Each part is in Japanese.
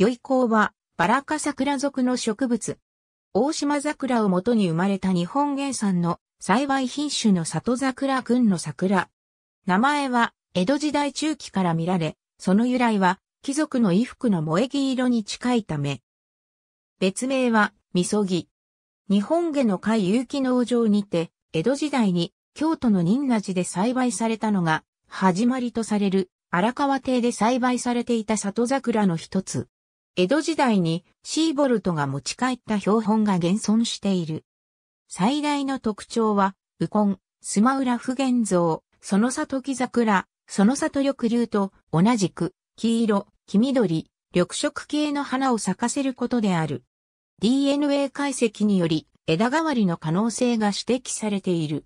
魚以降は、バラ科桜属の植物。大島桜をもとに生まれた日本原産の栽培品種の里桜群の桜。名前は、江戸時代中期から見られ、その由来は、貴族の衣服の萌木色に近いため。別名は、みそぎ。日本下の海有機農場にて、江戸時代に京都の仁和寺で栽培されたのが、始まりとされる荒川邸で栽培されていた里桜の一つ。江戸時代にシーボルトが持ち帰った標本が現存している。最大の特徴は、ウコン、スマウラ不現像、その里木桜、その里緑流と同じく、黄色、黄緑、緑色系の花を咲かせることである。DNA 解析により、枝代わりの可能性が指摘されている。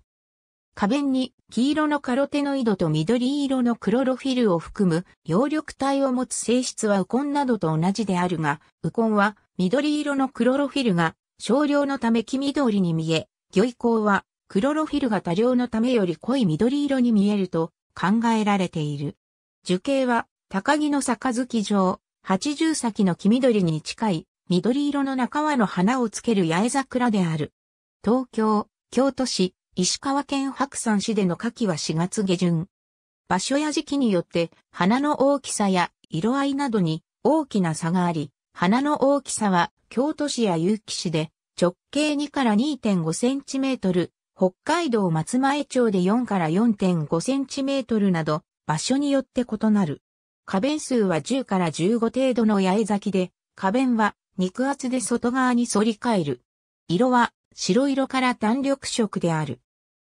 花弁に黄色のカロテノイドと緑色のクロロフィルを含む葉緑体を持つ性質はウコンなどと同じであるが、ウコンは緑色のクロロフィルが少量のため黄緑に見え、魚以降はクロロフィルが多量のためより濃い緑色に見えると考えられている。樹形は高木の杯状、八十咲の黄緑に近い緑色の中輪の花をつける八重桜である。東京、京都市、石川県白山市での夏季は4月下旬。場所や時期によって花の大きさや色合いなどに大きな差があり、花の大きさは京都市や有機市で直径2から2.5センチメートル、北海道松前町で4から4.5センチメートルなど場所によって異なる。花弁数は10から15程度の八重咲きで、花弁は肉厚で外側に反り返る。色は白色から弾力色である。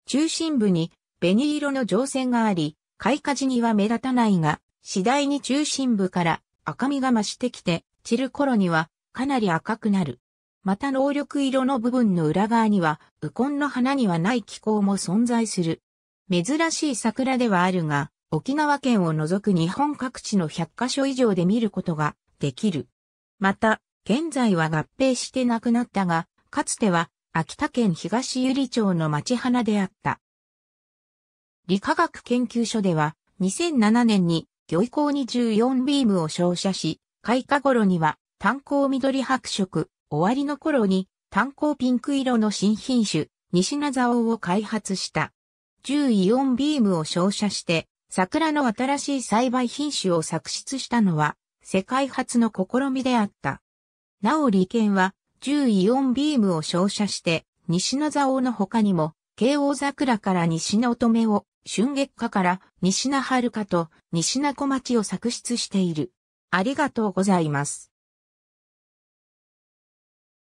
中心部に紅色の乗船があり、開花時には目立たないが、次第に中心部から赤みが増してきて、散る頃にはかなり赤くなる。また能力色の部分の裏側には、ウコンの花にはない気候も存在する。珍しい桜ではあるが、沖縄県を除く日本各地の100カ所以上で見ることができる。また、現在は合併してなくなったが、かつては秋田県東由合町の町花であった。理化学研究所では、2007年に、魚以降に1 4ビームを照射し、開花頃には、炭鉱緑白色、終わりの頃に、炭鉱ピンク色の新品種、西名沢を開発した。10イオンビームを照射して、桜の新しい栽培品種を作出したのは、世界初の試みであった。なお利権は、旧イオンビームを照射して、西の蔵王の他にも、慶王桜から西の乙女を、春月花から西春花と西の小町を作出している。ありがとうございます。